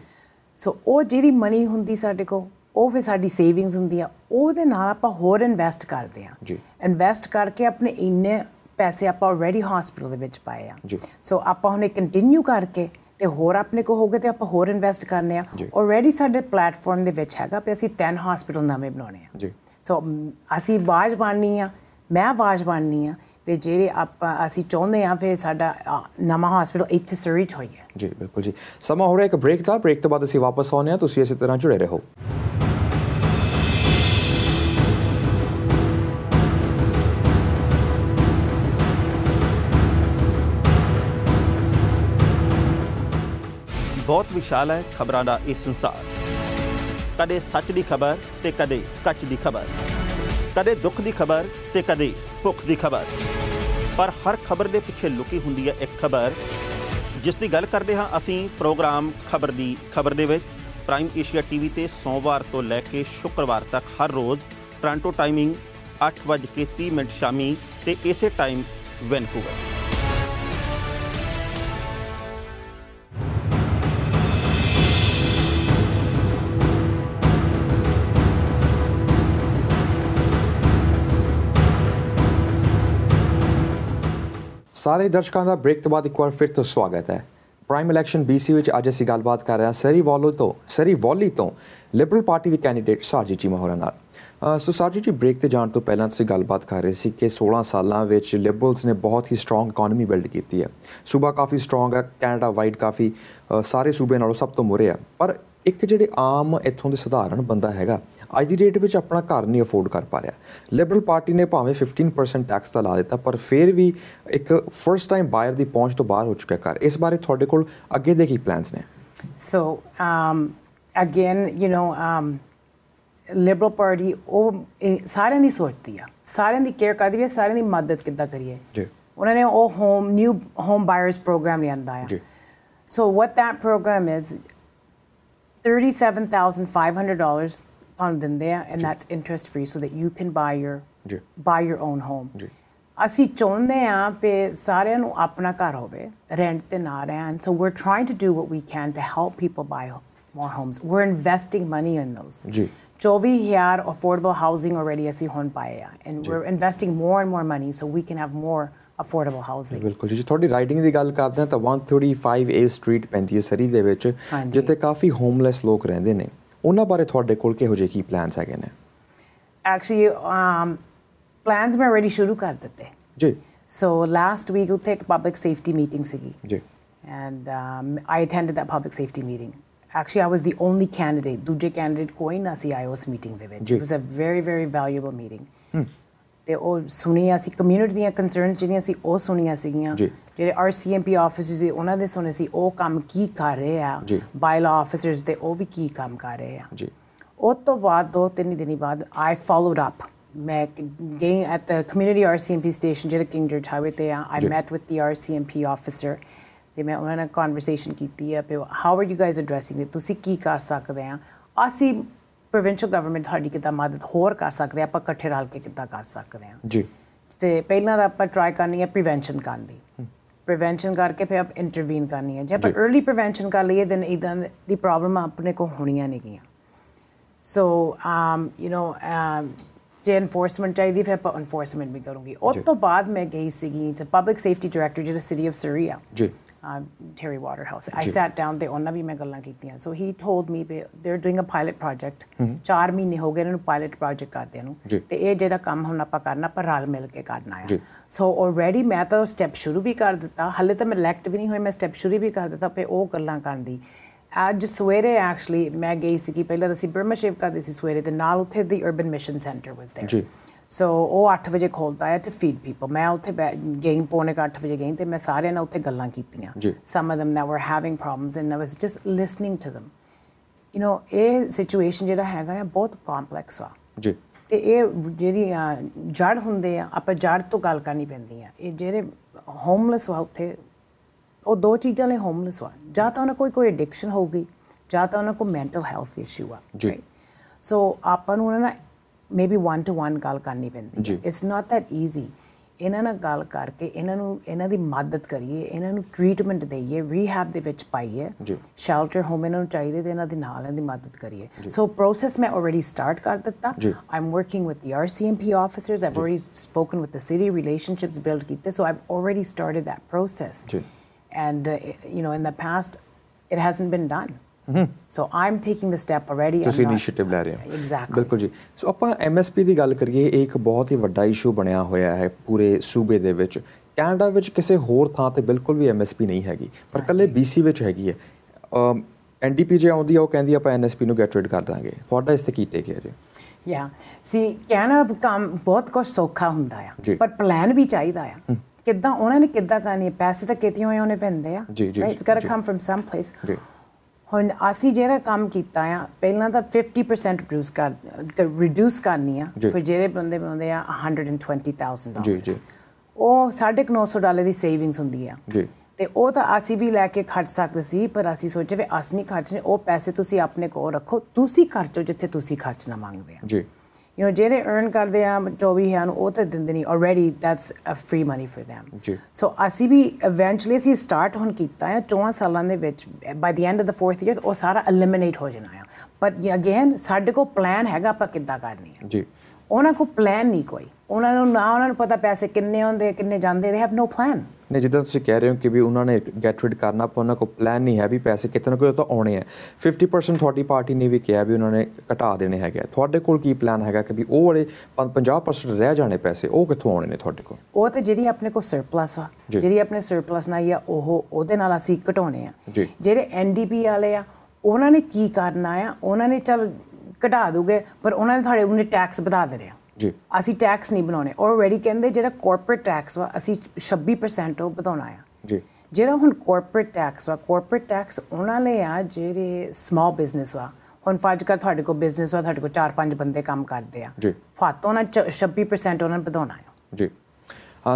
ਸੋ ਉਹ ਜਿਹੜੀ ਮਨੀ ਹੁੰਦੀ ਸਾਡੇ ਕੋ ਉਹ ਫਿਰ ਸਾਡੀ ਸੇਵਿੰਗਸ ਹੁੰਦੀ ਆ ਉਹਦੇ ਨਾਲ ਆਪਾਂ ਹੋਰ ਇਨਵੈਸਟ ਕਰਦੇ ਆ ਜੀ ਇਨਵੈਸਟ ਕਰਕੇ ਆਪਣੇ ਇੰਨੇ ਪੈਸੇ ਆਪਾਂ ਆਲਰੇਡੀ ਹਸਪੀਟਲ ਦੇ ਵਿੱਚ ਪਾਏ ਆ ਜੀ ਸੋ ਆਪਾਂ ਹੁਣੇ ਕੰਟੀਨਿਊ ਕਰਕੇ ਤੇ ਹੋਰ ਆਪਣੇ ਕੋ ਹੋਗੇ ਤੇ ਆਪਾਂ ਹੋਰ ਇਨਵੈਸਟ ਕਰਨੇ ਆ ਆਲਰੇਡੀ ਸਾਡੇ ਪਲੇਟਫਾਰਮ ਦੇ ਵਿੱਚ ਹੈਗਾ ਪਈ ਅਸੀਂ 10 ਹਸਪੀਟਲ ਨਵੇਂ ਬਣਾਉਣੇ ਆ ਜੀ ਸੋ ਅਸੀਂ ਬਾਜ ਬਾਣੀ ਆ ਮੈਂ ਆਵਾਜ਼ ਬਣਨੀ ਆ ਵੀ ਜਿਹੜੇ ਆਪਾਂ ਅਸੀਂ ਚਾਹੁੰਦੇ ਆ ਫਿਰ ਸਾਡਾ ਨਵਾਂ ਹਸਪੀਟਲ ਇੱਥੇ ਸਰੀ ਹੋਈਏ ਜੀ ਬਿਲਕੁਲ ਜੀ ਸਮਾਂ ਹੋ ਰਿਹਾ ਇੱਕ ਬ੍ਰੇਕ ਦਾ ਬ੍ਰੇਕ ਤੋਂ ਬਾਅਦ ਅਸੀਂ ਵਾਪਸ ਆਉਨੇ ਆ ਤੁਸੀਂ ਇਸੇ ਤਰ੍ਹਾਂ ਜੁੜੇ ਰਹੋ ਬਹੁਤ ਵਿਸ਼ਾਲ ਹੈ ਖਬਰਾਂ ਦਾ ਇਹ ਸੰਸਾਰ ਕਦੇ ਸੱਚ ਦੀ ਖਬਰ ਤੇ ਕਦੇ ਕੱਚ ਦੀ ਖਬਰ ਕਦੇ ਦੁੱਖ ਦੀ ਖਬਰ ਤੇ ਕਦੇ ਭੁੱਖ ਦੀ ਖਬਰ ਪਰ ਹਰ ਖਬਰ ਦੇ ਪਿੱਛੇ ਲੁਕੀ ਹੁੰਦੀ ਹੈ ਇੱਕ ਖਬਰ ਜਿਸ ਦੀ ਗੱਲ ਕਰਦੇ ਹਾਂ ਅਸੀਂ ਪ੍ਰੋਗਰਾਮ ਖਬਰ ਦੀ ਖਬਰ ਦੇ ਵਿੱਚ ਪ੍ਰਾਈਮ ਏਸ਼ੀਆ ਟੀਵੀ ਤੇ ਸੋਮਵਾਰ ਤੋਂ ਲੈ ਕੇ ਸ਼ੁੱਕਰਵਾਰ ਤੱਕ ਹਰ ਰੋਜ਼ ਟ੍ਰਾਂਟੋ ਟਾਈਮਿੰਗ 8:30 ਮਿੰਟ ਸ਼ਾਮੀ ਤੇ ਇਸੇ ਟਾਈਮ ਵੈਨਕੂਵਰ ਸਾਰੇ ਦਰਸ਼ਕਾਂ ਦਾ ਬ੍ਰੇਕ ਤੋਂ ਬਾਅਦ ਇੱਕ ਵਾਰ ਫਿਰ ਤੋਂ ਸਵਾਗਤ ਹੈ ਪ੍ਰਾਈਮ ਇਲੈਕਸ਼ਨ BC ਵਿੱਚ ਅੱਜ ਅਸੀਂ ਗੱਲਬਾਤ ਕਰ ਰਹੇ ਹਾਂ ਸਰੀ ਵਾਲੋ ਤੋਂ ਸਰੀ ਵੋਲੀ ਤੋਂ ਲਿਬਰਲ ਪਾਰਟੀ ਦੇ ਕੈਂਡੀਡੇਟ ਸਾਜੀ ਜੀ ਮਹੋਰਾ ਨਾਲ ਸੋ ਸਾਜੀ ਜੀ ਬ੍ਰੇਕ ਤੇ ਜਾਣ ਤੋਂ ਪਹਿਲਾਂ ਤੁਸੀਂ ਗੱਲਬਾਤ ਕਰ ਰਹੇ ਸੀ ਕਿ 16 ਸਾਲਾਂ ਵਿੱਚ ਲਿਬਰਲਸ ਨੇ ਬਹੁਤ ਹੀ ਸਟਰੋਂਗ ਇਕਨੋਮੀ ਬਿਲਡ ਕੀਤੀ ਹੈ ਸੂਬਾ ਕਾਫੀ ਸਟਰੋਂਗ ਹੈ ਕੈਨੇਡਾ ਵਾਈਡ ਕਾਫੀ ਸਾਰੇ ਸੂਬੇ ਨਾਲੋਂ ਸਭ ਤੋਂ ਮੁਰੇ ਹੈ ਪਰ ਇੱਕ ਜਿਹੜੇ ਆਮ ਇੱਥੋਂ ਦੇ ਸਧਾਰਨ ਬੰਦਾ ਹੈਗਾ ਅੱਜ ਦੀ ਡੇਟ ਵਿੱਚ ਆਪਣਾ ਘਰ ਨਹੀਂ ਅਫੋਰਡ ਕਰ ਪਾ ਰਿਹਾ ਲਿਬਰਲ ਪਾਰਟੀ ਨੇ ਭਾਵੇਂ 15% ਟੈਕਸ ਤਾਂ ਲਾ ਦਿੱਤਾ ਪਰ ਫਿਰ ਵੀ ਇੱਕ ਫਰਸਟ ਟਾਈਮ ਬਾਇਰ ਦੀ ਪਹੁੰਚ ਤੋਂ ਬਾਹਰ ਹੋ ਚੁੱਕਿਆ ਘਰ ਇਸ ਬਾਰੇ ਤੁਹਾਡੇ ਕੋਲ ਅੱਗੇ ਦੇ ਕੀ ਪਲਾਨਸ ਨੇ so um again you know um Liberal Party ਉਹ ਸਾਰਿਆਂ ਦੀ ਸੋਚਦੀ ਆ ਸਾਰਿਆਂ ਦੀ ਕੇਅਰ ਕਰਦੀ ਹੈ ਸਾਰਿਆਂ ਦੀ ਮਦਦ ਕਿੱਦਾਂ ਕਰੀਏ ਜੀ ਉਹਨਾਂ ਨੇ ਉਹ home new home buyers program ਲਿਆਂਦਾ ਆ ਜੀ so what that program is $37,500 ਤੁਹਾਨੂੰ ਦਿੰਦੇ ਆ and that's interest free so that you can buy your ਜੀ ਬਾਈ ਯਰ ਓਨ ਹੋਮ ਜੀ ਅਸੀਂ ਚਾਹੁੰਦੇ ਆ ਪੇ ਸਾਰਿਆਂ ਨੂੰ ਆਪਣਾ ਘਰ ਹੋਵੇ ਰੈਂਟ ਤੇ ਨਾ ਰਹਿਣ so we are trying to do what we can to help people by we are investing money in those ਜੀ Ji. 24,000 ਅਫੋਰਡੇਬਲ ਹਾਊਸਿੰਗ already ਅਸੀਂ ਹੁਣ ਪਾਇਆ and we are investing more and more money so we can have more affordable housing ਬਿਲਕੁਲ ਜੀ ਤੁਹਾਡੀ riding ਦੀ ਗੱਲ ਕਰਦੇ ਹਾਂ ਤਾਂ 135 A ਸਟਰੀਟ ਪੈਂਦੀ ਹੈ ਸਰੀ ਦੇ ਵਿੱਚ ਜਿੱਥੇ ਕਾਫੀ ਹੋਮਲੈਸ ਲੋਕ ਰਹਿੰਦੇ ਨੇ ਉਹਨਾਂ ਬਾਰੇ ਤੁਹਾਡੇ ਕੋਲ ਕਿਹੋ ਜਿਹੇ ਕੀ ਪਲਾਨਸ ਹੈਗੇ ਨੇ ਐਕਚੁਅਲੀ ਪਲਾਨਸ um, ਮੈਂ ਆਲਰੇਡੀ ਸ਼ੁਰੂ ਕਰ ਦਿੱਤੇ ਜੀ ਸੋ ਲਾਸਟ ਵੀਕ ਉੱਥੇ ਇੱਕ ਪਬਲਿਕ ਸੇਫਟੀ ਮੀਟਿੰਗ ਸੀਗੀ ਜੀ and I attended that public safety meeting actually I was the only candidate ਦੂਜੇ ਕੈਂਡੀਡੇਟ ਕੋਈ ਨਾ ਸੀ ਆਈ ਉਸ ਮੀਟਿੰਗ ਦੇ ਵਿੱਚ it was a very very valuable meeting ਤੇ ਉਹ ਸੁਣੀ ਅਸੀਂ ਕਮਿਊਨਿਟੀ ਦੀਆਂ ਕਨਸਰਨਸ ਜਿਹੜੀਆਂ ਸੀ ਉਹ ਸੁਣੀਆਂ ਸੀਗੀਆਂ ਜੀ ਜਿਹੜੇ ਆਰਸੀਐਮਪੀ ਆਫਿਸਰਸ ਸੀ ਉਹਨਾਂ ਦੇ ਸੁਣੇ ਸੀ ਉਹ ਕੰਮ ਕੀ ਕਰ ਰਹੇ ਆ ਬਾਇਲਾ ਆਫਿਸਰਸ ਦੇ ਉਹ ਵੀ ਕੀ ਕੰਮ ਕਰ ਰਹੇ ਆ ਜੀ ਉਸ ਤੋਂ ਬਾਅਦ ਦੋ ਤਿੰਨ ਦਿਨ ਬਾਅਦ ਆਈ ਫਾਲੋਡ ਅਪ ਮੈਂ ਗਈ at the community RCMP station ਜਿਹੜਾ ਕਿੰਗ ਜਰਜ ਹਾਈਵੇ ਤੇ ਆ I met with the RCMP officer ਤੇ ਮੈਂ ਉਹਨਾਂ ਨਾਲ ਕਨਵਰਸੇਸ਼ਨ ਕੀਤੀ ਆ ਪਿਓ how are you guys addressing it ਤੁਸੀਂ ਕੀ ਕਰ ਸਕਦੇ ਆ ਅਸੀਂ ਪ੍ਰੋਵਿੰਸ਼ੀਅਲ ਗਵਰਨਮੈਂਟ ਤੁਹਾਡੀ ਕਿਦਾਂ ਮਦਦ ਹੋਰ ਕਰ ਸਕਦੇ ਆ ਆਪਾਂ ਇਕੱਠੇ ਰਲ ਕੇ ਕਿਦਾਂ ਕਰ ਸਕਦੇ ਆ ਜੀ ਤੇ ਪਹਿਲਾਂ ਤਾਂ ਆਪਾਂ ਟਰਾਈ ਕਰਨੀ ਹੈ ਪ੍ਰੀਵੈਂਸ਼ਨ ਕਰਨ ਦੀ ਪ੍ਰੀਵੈਂਸ਼ਨ ਕਰਕੇ ਫਿਰ ਆਪ ਇੰਟਰਵੀਨ ਕਰਨੀ ਹੈ ਜੇ ਆਪ अर्ਲੀ ਪ੍ਰੀਵੈਂਸ਼ਨ ਕਰ ਲਈਏ ਦੈਨ ਇਦਾਂ ਦੀ ਪ੍ਰੋਬਲਮ ਆਪਣੇ ਕੋ ਹੋਣੀਆਂ ਨਹੀਂ ਗਈਆਂ ਸੋ ਆਮ ਯੂ نو ਜੇ ਇਨਫੋਰਸਮੈਂਟ ਚਾਹੀਦੀ ਫਿਰ ਆਪ ਇਨਫੋਰਸਮੈਂਟ ਵੀ ਕਰੂੰਗੀ ਉਸ ਤੋਂ ਬਾਅਦ ਮੈਂ ਗਈ ਸੀਗੀ ਟੂ ਪਬਲਿਕ ਸੇਫਟੀ ਡਾਇਰੈਕਟਰ ਜਿਹੜਾ ਸਿਟੀ ਆਫ ਸਰੀਆ ਜੀ Um, Terry Waterhouse. I sat down ਤੇ ਉਹਨਾਂ ਵੀ ਮੈਂ ਗੱਲਾਂ ਕੀਤੀਆਂ ਸੋ ਹੀ told me they are doing a pilot project 4 ਮਹੀਨੇ ਹੋ ਗਏ ਇਹਨਾਂ ਨੂੰ ਪਾਇਲਟ ਪ੍ਰੋਜੈਕਟ ਕਰਦੇ ਨੂੰ ਤੇ ਇਹ ਜਿਹੜਾ ਕੰਮ ਹੁਣ ਆਪਾਂ ਕਰਨਾ ਪਰ ਰਲ ਮਿਲ ਕੇ ਕਰਨਾ ਆ ਸੋ ਆਲਰੇਡੀ ਮੈਂ ਤਾਂ ਸਟੈਪ ਸ਼ੁਰੂ ਵੀ ਕਰ ਦਿੱਤਾ ਹਲੇ ਤਾਂ ਮੈਂ ਇਲੈਕਟ ਵੀ ਨਹੀਂ ਹੋਈ ਮੈਂ ਸਟੈਪ ਸ਼ੁਰੂ ਵੀ ਕਰ ਦਿੱਤਾ ਪਰ ਉਹ ਗੱਲਾਂ ਕਰਨ ਦੀ ਅੱਜ ਸਵੇਰੇ ਐਕਚੁਅਲੀ ਮੈਂ ਗਈ ਸੀ ਕਿ ਪਹਿਲਾਂ ਅਸੀਂ ਬ੍ਰਹਮਸ਼ਿਵ ਕਰਦੇ ਸੀ ਸਵੇਰੇ ਤੇ ਨਾਲ ਉੱਥੇ ਦੀ ਅਰਬਨ ਮਿਸ਼ਨ ਸੈਂਟਰ ਵਾਸ ਜੀ ਸੋ ਉਹ 8 ਵਜੇ ਖੋਲਦਾ ਹੈ ਟੂ ਫੀਡ ਪੀਪਲ ਮੈਂ ਉੱਥੇ ਗੇਮ ਪੋਨੇ ਪੌਣੇ 8 ਵਜੇ ਗਈ ਤੇ ਮੈਂ ਸਾਰਿਆਂ ਨਾਲ ਉੱਥੇ ਗੱਲਾਂ ਕੀਤੀਆਂ some of them that were having problems and I was just listening to them you know ਇਹ ਸਿਚੁਏਸ਼ਨ ਜਿਹੜਾ ਹੈਗਾ ਹੈ ਬਹੁਤ ਕੰਪਲੈਕਸ ਆ ਜੀ ਤੇ ਇਹ ਜਿਹੜੀ ਜੜ ਹੁੰਦੇ ਆ ਆਪਾਂ ਜੜ ਤੋਂ ਗੱਲ ਕਰਨੀ ਪੈਂਦੀ ਆ ਇਹ ਜਿਹੜੇ ਹੋਮਲੈਸ ਆ ਉੱਥੇ ਉਹ ਦੋ ਚੀਜ਼ਾਂ ਨੇ ਹੋਮਲੈਸ ਆ ਜਾਂ ਤਾਂ ਉਹਨਾਂ ਕੋਈ ਕੋਈ ਐਡਿਕਸ਼ਨ ਹੋਊਗੀ ਜਾਂ ਤਾਂ ਉਹਨਾਂ ਕੋ ਮੈਂਟਲ ਹੈਲਥ ਇਸ਼ੂ ਆ ਜੀ ਸੋ ਆਪਾਂ ਨੂੰ ਉਹਨਾਂ ਨਾਲ ਮੇਬੀ 1 ਟੂ 1 ਗੱਲ ਕਰਨੀ ਪੈਂਦੀ ਹੈ ਇਟਸ ਨਾਟ ਥੈਟ ਈਜ਼ੀ ਇਹਨਾਂ ਨਾਲ ਗੱਲ ਕਰਕੇ ਇਹਨਾਂ ਨੂੰ ਇਹਨਾਂ ਦੀ ਮਦਦ ਕਰੀਏ ਇਹਨਾਂ ਨੂੰ ਟ੍ਰੀਟਮੈਂਟ ਦਈਏ ਰੀਹੈਬ ਦੇ ਵਿੱਚ ਪਾਈਏ ਸ਼ੈਲਟਰ ਹੋਮ ਇਹਨਾਂ ਨੂੰ ਚਾਹੀਦੇ ਤੇ ਇਹਨਾਂ ਦੇ ਨਾਲ ਇਹਨਾਂ ਦੀ ਮਦਦ ਕਰੀਏ ਸੋ ਪ੍ਰੋਸੈਸ ਮੈਂ ਆਲਰੇਡੀ ਸਟਾਰਟ ਕਰ ਦਿੱਤਾ I am working with the RCMP officers I've already spoken with the city relationships build ਕੀਤੇ so I've already started that process and you know in the past it hasn't been done so I'm taking the step already ਤੁਸੀਂ initiative ਲੈ ਰਹੇ ਹੋ exactly ਬਿਲਕੁਲ ਜੀ ਸੋ ਆਪਾਂ MSP ਦੀ ਗੱਲ ਕਰੀਏ ਇਹ ਇੱਕ ਬਹੁਤ ਹੀ ਵੱਡਾ ਇਸ਼ੂ ਬਣਿਆ ਹੋਇਆ ਹੈ ਪੂਰੇ ਸੂਬੇ ਦੇ ਵਿੱਚ ਕੈਨੇਡਾ ਵਿੱਚ ਕਿਸੇ ਹੋਰ ਥਾਂ ਤੇ ਬਿਲਕੁਲ ਵੀ ਐਮਐਸਪੀ ਨਹੀਂ ਹੈਗੀ ਪਰ ਕੱਲੇ ਬੀਸੀ ਵਿੱਚ ਹੈਗੀ ਹੈ ਐਨਡੀਪੀ ਜੇ ਆਉਂਦੀ ਆ ਉਹ ਕਹਿੰਦੀ ਆਪਾਂ ਐਨਐਸਪੀ ਨੂੰ ਗੈਟ ਰੈਡ ਕਰ ਦਾਂਗੇ ਤੁਹਾਡਾ ਇਸ ਤੇ ਕੀ ਟੇਕ ਹੈ ਜੀ ਯਾ ਸੀ ਕੈਨੇਡਾ ਕੰਮ ਬਹੁਤ ਕੁਝ ਸੌਖਾ ਹੁੰਦਾ ਆ ਪਰ ਪਲਾਨ ਵੀ ਚਾਹੀਦਾ ਆ ਕਿੱਦਾਂ ਉਹਨਾਂ ਨੇ ਕਿੱਦਾਂ ਕਰਨੀ ਪੈਸੇ ਤਾਂ ਕਿਤੇ ਹੋਏ ਉਹਨੇ ਪੈਂਦੇ ਆ ਜੀ ਜੀ it's got to come from some place ਜੀ ਹੁਣ ਅਸੀਂ ਜਿਹੜਾ ਕੰਮ ਕੀਤਾ ਆ ਪਹਿਲਾਂ ਤਾਂ 50% ਰਿਡਿਊਸ ਕਰ ਰਿਡਿਊਸ ਕਰਨੀ ਆ ਫਿਰ ਜਿਹੜੇ ਬੰਦੇ ਬੰਦੇ ਆ 120000 ਜੀ ਜੀ ਉਹ 950 ਡਾਲਰ ਦੀ ਸੇਵਿੰਗਸ ਹੁੰਦੀ ਆ ਜੀ ਤੇ ਉਹ ਤਾਂ ਅਸੀਂ ਵੀ ਲੈ ਕੇ ਖਰਚ ਸਕਦੇ ਸੀ ਪਰ ਅਸੀਂ ਸੋਚੇ ਵੀ ਅਸੀਂ ਨਹੀਂ ਖਰਚਣੇ ਉਹ ਪੈਸੇ ਤੁਸੀਂ ਆਪਣੇ ਕੋਲ ਰੱਖੋ ਤੁਸੀਂ ਖਰਚੋ ਜਿੱਥੇ ਤੁਸੀਂ ਖਰਚਣਾ ਮੰਗਦੇ ਆ ਜੀ ਯੂ نو ਜਿਹੜੇ ਅਰਨ ਕਰਦੇ ਆ ਜੋ ਵੀ ਹਨ ਉਹ ਤੇ ਦਿੰਦੇ ਨਹੀਂ already that's a free money for them so ਅਸੀਂ ਵੀ ਇਵੈਂਚੁਅਲੀ ਅਸੀਂ ਸਟਾਰਟ ਹੁਣ ਕੀਤਾ ਹੈ 4 ਸਾਲਾਂ ਦੇ ਵਿੱਚ by the end of the 4th year ਉਹ ਸਾਰਾ ਐਲੀਮੀਨੇਟ ਹੋ ਜਾਣਾ ਹੈ ਬਟ ਅਗੇਨ ਸਾਡੇ ਕੋ ਪਲਾਨ ਹੈਗਾ ਆਪਾਂ ਕਿੱਦਾਂ ਕਰਨੀ ਹੈ ਜੀ ਉਹਨਾਂ ਕੋ ਪਲਾਨ ਨਹੀਂ ਕੋਈ ਉਹਨਾਂ ਨੂੰ ਨਾ ਉਹਨਾਂ ਨੂੰ ਪਤਾ ਪੈਸੇ ਕਿੰਨੇ ਹੁੰਦੇ ਕਿੰਨੇ ਜਾਂਦੇ ਦੇ ਹੈਵ ਨੋ ਪਲਾਨ ਨੇ ਜਿੱਦਾਂ ਤੁਸੀਂ ਕਹਿ ਰਹੇ ਹੋ ਕਿ ਵੀ ਉਹਨਾਂ ਨੇ ਗੈਟ ਰਿਡ ਕਰਨਾ ਪਰ ਉਹਨਾਂ ਕੋ ਪਲਾਨ ਨਹੀਂ ਹੈ ਵੀ ਪੈਸੇ ਕਿਤੇ ਨਾ ਕਿਤੇ ਤਾਂ ਆਉਣੇ ਆ 50% ਤੁਹਾਡੀ ਪਾਰਟੀ ਨੇ ਵੀ ਕਿਹਾ ਵੀ ਉਹਨਾਂ ਨੇ ਘਟਾ ਦੇਣੇ ਹੈਗੇ ਤੁਹਾਡੇ ਕੋਲ ਕੀ ਪਲਾਨ ਹੈਗਾ ਕਿ ਵੀ ਉਹ ਵਾਲੇ 50% ਰਹਿ ਜਾਣੇ ਪੈਸੇ ਉਹ ਕਿੱਥੋਂ ਆਉਣੇ ਨੇ ਤੁਹਾਡੇ ਕੋਲ ਉਹ ਤੇ ਜਿਹੜੀ ਆਪਣੇ ਕੋਲ ਸਰਪਲਸ ਆ ਜਿਹੜੀ ਆਪਣੇ ਸਰਪਲਸ ਨਾਲ ਆ ਉਹ ਉਹਦੇ ਨਾਲ ਅਸੀਂ ਘਟਾਉਣੇ ਆ ਜਿਹੜੇ ਐਨਡੀਪੀ ਵਾਲੇ ਆ ਉਹਨਾਂ ਨੇ ਕੀ ਕਰਨਾ ਆ ਉਹਨਾਂ ਨੇ ਚਲ ਘਟਾ ਦੋਗੇ ਪਰ ਉਹਨਾਂ ਨੇ ਤੁਹਾਡੇ ਉਹਨੇ ਟੈਕਸ ਵਧਾ ਦੇ ਆ ਜੀ ਅਸੀਂ ਟੈਕਸ ਨਹੀਂ ਬਣਾਉਣੇ ਆਲਰੇਡੀ ਕਹਿੰਦੇ ਜਿਹੜਾ ਕਾਰਪੋਰੇਟ ਟੈਕਸ ਵਾ ਅਸੀਂ 26% ਉਹ ਵਧਾਉਣਾ ਆ ਜੀ ਜਿਹੜਾ ਹੁਣ ਕਾਰਪੋਰੇਟ ਟੈਕਸ ਵਾ ਕਾਰਪੋਰੇਟ ਟੈਕਸ ਉਹਨਾਂ ਲਈ ਆ ਜਿਹੜੇ ਸਮਾਲ ਬਿਜ਼ਨਸ ਵਾ ਹੁਣ ਫੱਜ ਕਰ ਤੁਹਾਡੇ ਕੋ ਬਿਜ਼ਨਸ ਵਾ ਤੁਹਾਡੇ ਕੋ 4-5 ਬੰਦੇ ਕੰਮ ਕਰਦੇ ਆ ਜੀ ਫਾਤੋਂ ਨਾ 26% ਉਹਨਾਂ ਨੂੰ ਵਧਾਉਣਾ ਆ ਜੀ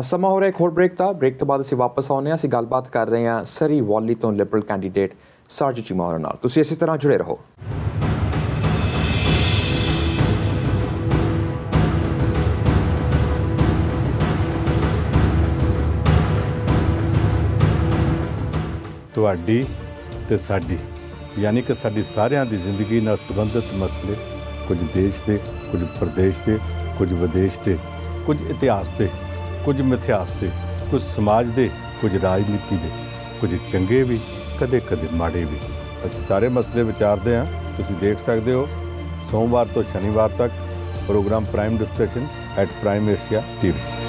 ਸਮਾਂ ਹੋ ਰਿਹਾ ਇੱਕ ਹੋਰ ਬ੍ਰੇਕ ਦਾ ਬ੍ਰੇਕ ਤੋਂ ਬਾਅਦ ਅਸੀਂ ਵਾਪਸ ਆਉਨੇ ਆ ਅਸੀਂ ਗੱਲਬਾਤ ਕਰ ਰਹੇ ਆ ਸਰੀ ਵਾਲੀ ਤੋਂ ਲਿਬਰਲ ਕੈਂਡੀਡੇਟ ਸਰਜੀ ਜੀ ਨਾਲ ਤੁਸੀਂ ਇਸੇ ਤਰ੍ਹਾਂ ਜੁੜੇ ਰਹੋ ਤੁਹਾਡੀ ਤੇ ਸਾਡੀ ਯਾਨੀ ਕਿ ਸਾਡੀ ਸਾਰਿਆਂ ਦੀ ਜ਼ਿੰਦਗੀ ਨਾਲ ਸੰਬੰਧਿਤ ਮਸਲੇ ਕੁਝ ਦੇਸ਼ ਦੇ ਕੁਝ ਪ੍ਰਦੇਸ਼ ਦੇ ਕੁਝ ਵਿਦੇਸ਼ ਦੇ ਕੁਝ ਇਤਿਹਾਸ ਦੇ ਕੁਝ ਮਿਥਿਹਾਸ ਦੇ ਕੁਝ ਸਮਾਜ ਦੇ ਕੁਝ ਰਾਜਨੀਤੀ ਦੇ ਕੁਝ ਚੰਗੇ ਵੀ ਕਦੇ ਕਦੇ ਮਾੜੇ ਵੀ ਅਸੀਂ ਸਾਰੇ ਮਸਲੇ ਵਿਚਾਰਦੇ ਹਾਂ ਤੁਸੀਂ ਦੇਖ ਸਕਦੇ ਹੋ ਸੋਮਵਾਰ ਤੋਂ ਸ਼ਨੀਵਾਰ ਤੱਕ program Prime Discussion at Prime Asia TV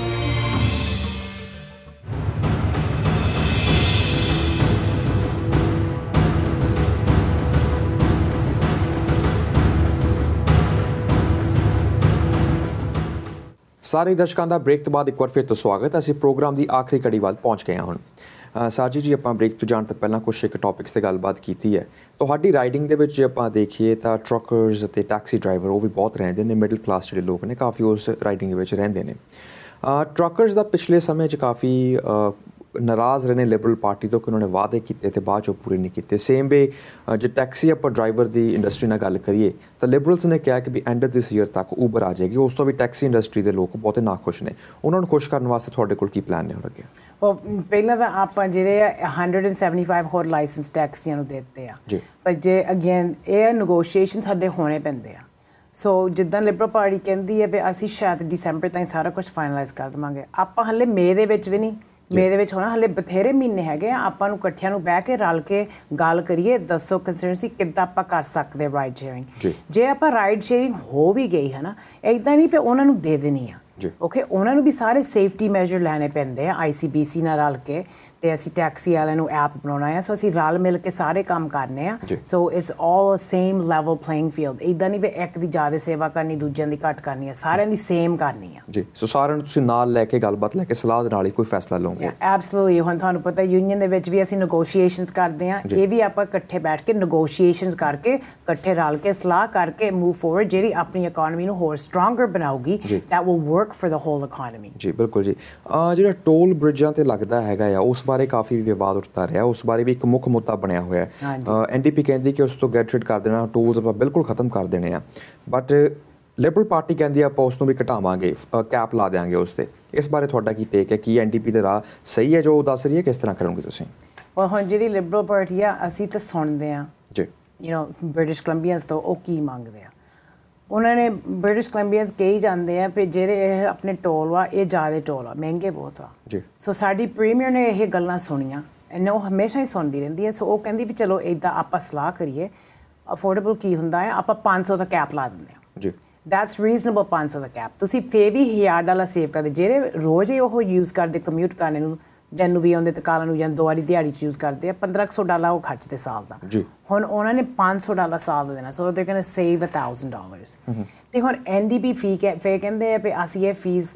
ਸਾਰੇ ਦਰਸ਼ਕਾਂ ਦਾ ਬ੍ਰੇਕ ਤੋਂ ਬਾਅਦ ਇੱਕ ਵਾਰ ਫਿਰ ਤੋਂ ਸਵਾਗਤ ਅਸੀਂ ਪ੍ਰੋਗਰਾਮ ਦੀ ਆਖਰੀ ਕੜੀ ਵੱਲ ਪਹੁੰਚ ਗਏ ਹਾਂ ਹੁਣ ਸਾਜੀ ਜੀ ਆਪਾਂ ਬ੍ਰੇਕ ਤੋਂ ਜਾਣ ਤੋਂ ਪਹਿਲਾਂ ਕੁਝ ਇੱਕ ਟੌਪਿਕਸ ਤੇ ਗੱਲਬਾਤ ਕੀਤੀ ਹੈ ਤੁਹਾਡੀ ਰਾਈਡਿੰਗ ਦੇ ਵਿੱਚ ਜੇ ਆਪਾਂ ਦੇਖੀਏ ਤਾਂ ਟਰੱਕਰਸ ਅਤੇ ਟੈਕਸੀ ਡਰਾਈਵਰ ਉਹ ਵੀ ਬਹੁਤ ਰਹਿੰਦੇ ਨੇ ਮਿਡਲ ਕਲਾਸ ਜਿਹੜੇ ਲੋਕ ਨੇ ਕਾਫੀ ਉਸ ਰਾਈਡਿੰਗ ਵਿੱਚ ਰਹਿੰਦੇ ਨੇ ਟਰੱਕਰਸ ਦਾ ਪਿਛਲੇ ਸਮੇਂ 'ਚ ਕਾਫੀ ਨਾਰਾਜ਼ ਰਹੇ ਨੇ ਲਿਬਰਲ ਪਾਰਟੀ ਤੋਂ ਕਿ ਉਹਨਾਂ ਨੇ ਵਾਅਦੇ ਕੀਤੇ ਤੇ ਬਾਅਦ ਚੋਂ ਪੂਰੇ ਨਹੀਂ ਕੀਤੇ ਸੇਮ ਵੇ ਜੇ ਟੈਕਸੀ ਆਪਾਂ ਡਰਾਈਵਰ ਦੀ ਇੰਡਸਟਰੀ ਨਾਲ ਗੱਲ ਕਰੀਏ ਤਾਂ ਲਿਬਰਲਸ ਨੇ ਕਿਹਾ ਕਿ ਵੀ ਐਂਡ ਆਫ ਥਿਸ ਈਅਰ ਤੱਕ ਉਬਰ ਆ ਜਾਏਗੀ ਉਸ ਤੋਂ ਵੀ ਟੈਕਸੀ ਇੰਡਸਟਰੀ ਦੇ ਲੋਕ ਬਹੁਤੇ ਨਾਖੁਸ਼ ਨੇ ਉਹਨਾਂ ਨੂੰ ਖੁਸ਼ ਕਰਨ ਵਾਸਤੇ ਤੁਹਾਡੇ ਕੋਲ ਕੀ ਪਲਾਨ ਨੇ ਹੋਰ ਅੱਗੇ ਉਹ ਪਹਿਲਾਂ ਤਾਂ ਆਪਾਂ ਜਿਹੜੇ 175 ਹੋਰ ਲਾਇਸੈਂਸ ਟੈਕਸੀਆਂ ਨੂੰ ਦਿੱਤੇ ਆ ਪਰ ਜੇ ਅਗੇਨ ਇਹ ਨੇਗੋਸ਼ੀਏਸ਼ਨ ਸਾਡੇ ਹੋਣੇ ਪੈਂਦੇ ਆ ਸੋ ਜਿੱਦਾਂ ਲਿਬਰਲ ਪਾਰਟੀ ਕਹਿੰਦੀ ਹੈ ਵੀ ਅਸੀਂ ਸ਼ਾਇਦ ਦਸੰਬਰ ਤਾਈਂ ਸਾਰਾ ਕੁਝ ਫਾਈਨਲਾਈਜ਼ ਕਰ ਦਵਾਂਗੇ ਆਪਾਂ ਹੱਲੇ ਮੇ ਦੇ ਵਿੱਚ ਵੀ ਨਹੀਂ ਮੇ ਦੇ ਵਿੱਚ ਹੋਣਾ ਹਲੇ ਬਥੇਰੇ ਮਹੀਨੇ ਹੈਗੇ ਆ ਆਪਾਂ ਨੂੰ ਇਕੱਠਿਆਂ ਨੂੰ ਬਹਿ ਕੇ ਰਲ ਕੇ ਗੱਲ ਕਰੀਏ ਦੱਸੋ ਕੰਸਟੀਟੂਐਂਸੀ ਕਿੱਦਾਂ ਆਪਾਂ ਕਰ ਸਕਦੇ ਰਾਈਡ ਸ਼ੇਅਰਿੰਗ ਜੇ ਆਪਾਂ ਰਾਈਡ ਸ਼ੇਅਰਿੰਗ ਹੋ ਵੀ ਗਈ ਹੈ ਨਾ ਐਦਾਂ ਨਹੀਂ ਫੇ ਉਹਨਾਂ ਨੂੰ ਦੇ ਦੇਣੀ ਆ ਓਕੇ ਉਹਨਾਂ ਨੂੰ ਵੀ ਸਾਰੇ ਸੇਫਟੀ ਮੈਜਰ ਲੈਣੇ ਪੈਂਦੇ ਆ ਆਈਸੀਬੀਸੀ ਨਾਲ ਰਲ ਕੇ ਤੇ ਅਸੀਂ ਟੈਕਸੀ ਵਾਲਿਆਂ ਨੂੰ ਐਪ ਬਣਾਉਣਾ ਹੈ ਸੋ ਅਸੀਂ ਰਲ ਮਿਲ ਕੇ ਸਾਰੇ ਕੰਮ ਕਰਨੇ ਆ so it's all same level playing field ਇਦਾਂ ਨਹੀਂ ਵੀ ਇੱਕ ਦੀ ਜ਼ਿਆਦਾ ਸੇਵਾ ਕਰਨੀ ਦੂਜਿਆਂ ਦੀ ਘੱਟ ਕਰਨੀ ਆ ਸਾਰਿਆਂ ਦੀ ਸੇਮ ਕਰਨੀ ਆ ਜੀ ਸੋ ਸਾਰਿਆਂ ਨੂੰ ਤੁਸੀਂ ਨਾਲ ਲੈ ਕੇ ਗੱਲਬਾਤ ਲੈ ਕੇ ਸਲਾਹ ਦੇ ਨਾਲ ਹੀ ਕੋਈ ਫੈਸਲਾ ਲਓਗੇ ਐਬਸੋਲੂਟਲੀ ਹੁਣ ਤੁਹਾਨੂੰ ਪਤਾ ਯੂਨੀਅਨ ਦੇ ਵਿੱਚ ਵੀ ਅਸੀਂ ਨੇਗੋਸ਼ੀਏਸ਼ਨਸ ਕਰਦੇ ਆ ਇਹ ਵੀ ਆਪਾਂ ਇਕੱਠੇ ਬੈਠ ਕੇ ਨੇਗੋਸ਼ੀਏਸ਼ਨਸ ਕਰਕੇ ਇਕੱਠੇ ਰਲ ਕੇ ਸਲਾਹ ਕਰਕੇ ਮੂਵ ਫੋਰਵਰਡ ਜਿਹੜੀ ਆਪਣੀ ਇਕਨੋਮੀ ਨੂੰ ਹੋਰ ਸਟਰੋਂਗਰ ਬਣਾਉਗੀ that will work for the whole economy ਜੀ ਬਿਲਕੁਲ ਜੀ ਜਿਹੜਾ ਟੋਲ ਬ੍ਰਿਜਾਂ ਤੇ ਲੱਗਦਾ ਹੈਗਾ ਆ ਉਸ ਬਾਰੇ ਕਾਫੀ ਵਿਵਾਦ ਉੱਠਦਾ ਰਿਹਾ ਉਸ ਬਾਰੇ ਵੀ ਇੱਕ ਮੁੱਖ ਮੁੱਦਾ ਬਣਿਆ ਹੋਇਆ ਹੈ ਐਨਡੀਪੀ ਕਹਿੰਦੀ ਕਿ ਉਸ ਤੋਂ ਗੈਟ ਰੀਡ ਕਰ ਦੇਣਾ ਟੂਲਸ ਆਪਾਂ ਬਿਲਕੁਲ ਖਤਮ ਕਰ ਦੇਣੇ ਆ ਬਟ ਲਿਬਰਲ ਪਾਰਟੀ ਕਹਿੰਦੀ ਆ ਪੋਸਟ ਨੂੰ ਵੀ ਘਟਾਵਾਂਗੇ ਕੈਪ ਲਾ ਦੇਾਂਗੇ ਉਸ ਤੇ ਇਸ ਬਾਰੇ ਤੁਹਾਡਾ ਕੀ ਟੇਕ ਹੈ ਕੀ ਐਨਡੀਪੀ ਦਾ ਰਾਹ ਸਹੀ ਹੈ ਜੋ ਉਹ ਦੱਸ ਰਹੀ ਹੈ ਕਿਸ ਤਰ੍ਹਾਂ ਕਰੋਗੇ ਤੁਸੀਂ ਉਹ ਹੁਣ ਜਿਹੜੀ ਲਿਬਰਲ ਪਾਰਟੀ ਆ ਅਸੀਂ ਤਾਂ ਸੁਣਦੇ ਆ ਜੀ ਯੂ نو ਬ੍ਰਿਟਿਸ਼ ਕੋਲੰਬੀਅਨਸ ਤੋਂ ਉਹ ਕੀ ਮੰਗਦੇ ਆ ਉਹਨਾਂ ਨੇ ਬ੍ਰਿਟਿਸ਼ ਕੋਲੰਬੀਆਸ ਕਈ ਜਾਂਦੇ ਆ ਪਰ ਜਿਹੜੇ ਇਹ ਆਪਣੇ ਟੋਲ ਵਾ ਇਹ ਜਾਦੇ ਟੋਲ ਆ ਮਹਿੰਗੇ ਬਹੁਤ ਆ ਜੀ ਸੋ ਸਾਡੀ ਪ੍ਰੀਮੀਅਰ ਨੇ ਇਹ ਗੱਲਾਂ ਸੁਣੀਆਂ ਇਹਨਾਂ ਹਮੇਸ਼ਾ ਹੀ ਸੁਣਦੀ ਰਹਿੰਦੀ ਐ ਸੋ ਉਹ ਕਹਿੰਦੀ ਵੀ ਚਲੋ ਇਦਾਂ ਆਪਾਂ ਸਲਾਹ ਕਰੀਏ ਅਫੋਰਡੇਬਲ ਕੀ ਹੁੰਦਾ ਹੈ ਆਪਾਂ 500 ਦਾ ਕੈਪ ਲਾ ਦਿੰਦੇ ਆ ਜੀ ਦੈਟਸ ਰੀਜ਼ਨੇਬਲ 500 ਦਾ ਕੈਪ ਤੁਸੀਂ ਫੇਰ ਵੀ ਦਾ ਡਾਲਰ ਸੇਵ ਕਰਦੇ ਜਿਹੜੇ ਰੋਜ਼ ਹੀ ਉਹ ਯੂਜ਼ ਕਰਦੇ ਕਮਿਊਟ ਕਰਨ ਨੂੰ ਜਿਹਨੂੰ ਵੀ ਆਉਂਦੇ ਤੇ ਕਾਲਾ ਨੂੰ ਜਾਂ ਦੋ ਵਾਰੀ ਦਿਹਾੜੀ ਚ ਯੂਜ਼ ਕਰਦੇ ਆ 1500 ਡਾਲਰ ਉਹ ਦੇ ਸਾਲ ਦਾ ਜੀ ਹੁਣ ਉਹਨਾਂ ਨੇ 500 ਡਾਲਰ ਸਾਲ ਦਾ ਦੇਣਾ ਸੋ ਦੇ ਗੋਇੰ ਸੇਵ 1000 ਡਾਲਰ ਤੇ ਹੁਣ ਐਨਡੀਬੀ ਫੀ ਕੇ ਫੇ ਕਹਿੰਦੇ ਆ ਵੀ ਅਸੀਂ ਇਹ ਫੀਸ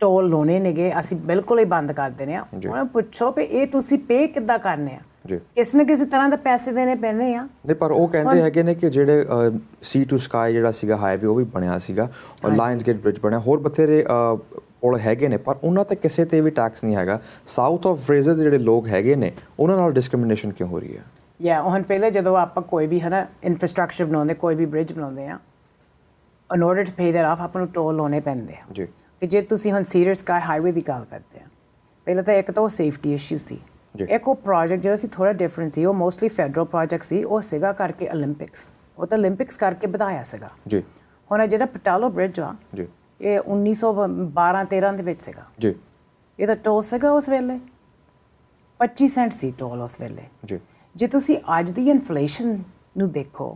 ਟੋਲ ਲੋਨੇ ਨੇਗੇ ਅਸੀਂ ਬਿਲਕੁਲ ਹੀ ਬੰਦ ਕਰ ਦੇਣੇ ਆ ਉਹਨਾਂ ਪੁੱਛੋ ਵੀ ਇਹ ਤੁਸੀਂ ਪੇ ਕਿੱਦਾਂ ਕਰਨੇ ਆ ਜੀ ਕਿਸ ਨੇ ਕਿਸੇ ਤਰ੍ਹਾਂ ਦਾ ਪੈਸੇ ਦੇਣੇ ਪੈਣੇ ਆ ਨਹੀਂ ਪਰ ਉਹ ਕਹਿੰਦੇ ਹੈਗੇ ਨੇ ਕਿ ਜਿਹੜੇ ਸੀ ਟੂ ਸਕਾਈ ਜਿਹੜਾ ਸੀਗਾ ਹਾਈਵੇ ਉਹ ਵੀ ਬਣਿਆ ਸੀਗਾ ਔਰ ਲਾਈਨਸ ਗੇਟ ਬ੍ਰਿਜ ਬਣਿਆ ਹੋਰ ਬਥੇਰੇ ਕੋਲ ਹੈਗੇ ਨੇ ਪਰ ਉਹਨਾਂ ਤੇ ਕਿਸੇ ਤੇ ਵੀ ਟੈਕਸ ਨਹੀਂ ਹੈਗਾ ਸਾਊਥ ਆਫ ਫਰੇਜ਼ਰ ਦੇ ਜਿਹੜੇ ਲੋਕ ਹੈਗੇ ਨੇ ਉਹਨਾਂ ਨਾਲ ਡਿਸਕ੍ਰਿਮੀਨੇਸ਼ਨ ਕਿਉਂ ਹੋ ਰਹੀ ਹੈ ਯਾ ਉਹਨ ਪਹਿਲੇ ਜਦੋਂ ਆਪਾਂ ਕੋਈ ਵੀ ਹਨਾ ਇਨਫਰਾਸਟ੍ਰਕਚਰ ਬਣਾਉਂਦੇ ਕੋਈ ਵੀ ਬ੍ਰਿਜ ਬਣਾਉਂਦੇ ਆ in order to pay that off ਆਪਾਂ ਨੂੰ ਟੋਲ ਲਾਉਣੇ ਪੈਂਦੇ ਆ ਜੀ ਕਿ ਜੇ ਤੁਸੀਂ ਹੁਣ ਸੀਰੀਅਸ ਸਕਾਈ ਹਾਈਵੇ ਦੀ ਗੱਲ ਕਰਦੇ ਆ ਪਹਿਲਾਂ ਤਾਂ ਇੱਕ ਤਾਂ ਉਹ ਸੇਫਟੀ ਇਸ਼ੂ ਸੀ ਇੱਕ ਉਹ ਪ੍ਰੋਜੈਕਟ ਜਿਹੜਾ ਸੀ ਥੋੜਾ ਡਿਫਰੈਂਸ ਸੀ ਉਹ ਮੋਸਟਲੀ ਫੈਡਰਲ ਪ੍ਰੋਜੈਕਟ ਸੀ ਉਹ ਸਿਗਾ ਕਰਕੇ 올림픽ਸ ਉਹ ਤਾਂ 올림픽ਸ ਕਰਕੇ ਵਧਾਇਆ ਸੀਗਾ ਜੀ ਹੁਣ ਜਿਹੜਾ ਪਟਾਲੋ ਬ੍ਰਿਜ ਆ ਜੀ ਇਹ 1912-13 ਦੇ ਵਿੱਚ ਸੀਗਾ ਜੀ ਇਹਦਾ ਟੋਲ ਸੀਗਾ ਉਸ ਵੇਲੇ 25 ਸੈਂਟ ਸੀ ਟੋਲ ਉਸ ਵੇਲੇ ਜੀ ਜੇ ਤੁਸੀਂ ਅੱਜ ਦੀ ਇਨਫਲੇਸ਼ਨ ਨੂੰ ਦੇਖੋ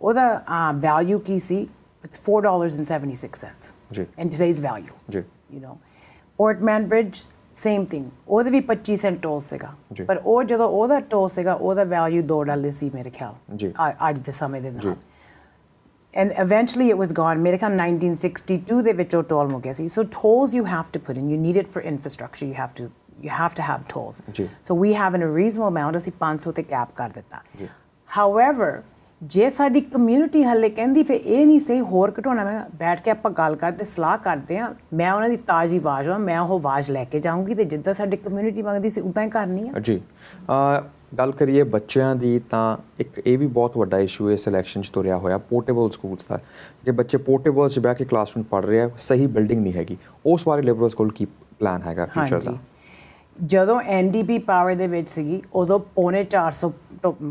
ਉਹਦਾ ਆ ਵੈਲਿਊ ਕੀ ਸੀ ਇਟਸ 4 ਡਾਲਰ ਐਂਡ 76 ਸੈਂਟਸ ਜੀ ਐਂਡ ਟੁਡੇਜ਼ ਵੈਲਿਊ ਜੀ you know Port Mann bridge same thing ਉਹਦੇ ਵੀ 25 ਸੈਂਟ ਟੋਲ ਸੀਗਾ ਪਰ ਉਹ ਜਦੋਂ ਉਹਦਾ ਟੋਲ ਸੀਗਾ ਉਹਦਾ ਵੈਲਿਊ 2 ਡਾਲਰ ਸੀ ਮੇਰੇ ਖਿਆਲ ਜੀ ਅੱਜ ਦੇ ਸਮੇਂ ਦੇ ਨਾਲ and eventually it was gone. Mere 1962 they vich toll muke So tolls you have to put in. You need it for infrastructure. You have to you have to have tolls. So we have in a reasonable amount of 500 gap cap ਕਰ However, ਜੇ ਸਾਡੀ community ਹੱਲੇ ਕਹਿੰਦੀ ਫੇ ਇਹ ਨਹੀਂ ਸਹੀ ਹੋਰ ਘਟਾਉਣਾ ਮੈਂ ਬੈਠ ਕੇ ਆਪਾਂ ਗੱਲ ਕਰਦੇ ਸਲਾਹ ਕਰਦੇ ਆ ਮੈਂ ਉਹਨਾਂ ਦੀ ਤਾਜ਼ੀ ਆਵਾਜ਼ ਆ ਮੈਂ ਉਹ ਆਵਾਜ਼ ਲੈ ਕੇ ਜਾਊਂਗੀ ਤੇ ਜਿੱਦਾਂ ਸਾਡੀ ਕਮਿਊਨਿਟੀ ਮੰਗਦੀ ਸੀ ਉਦਾਂ ਹੀ ਕਰਨੀ ਆ ਜੀ ਆ ਗੱਲ ਕਰੀਏ ਬੱਚਿਆਂ ਦੀ ਤਾਂ ਇੱਕ ਇਹ ਵੀ ਬਹੁਤ ਵੱਡਾ ਇਸ਼ੂ ਹੈ ਸਿਲੈਕਸ਼ਨ 'ਚ ਤੁਰਿਆ ਹੋਇਆ ਪੋਰਟੇਬਲ ਸਕੂਲਸ ਦਾ ਜੇ ਬੱਚੇ ਪੋਰਟੇਬਲ 'ਚ ਬੈ ਕੇ ਕਲਾਸਰੂਮ ਪੜ੍ਹ ਰਿਹਾ ਹੈ ਸਹੀ ਬਿਲਡਿੰਗ ਨਹੀਂ ਹੈਗੀ ਉਸ ਬਾਰੇ ਲਿਬਰਲ ਸਕੂਲ ਕੀ ਪਲਾਨ ਹੈਗਾ ਫਿਊਚਰ ਦਾ ਜਦੋਂ ਐਨਡੀਪੀ ਪਾਵਰ ਦੇ ਵਿੱਚ ਸੀਗੀ ਉਦੋਂ ਪੋਨੇ 400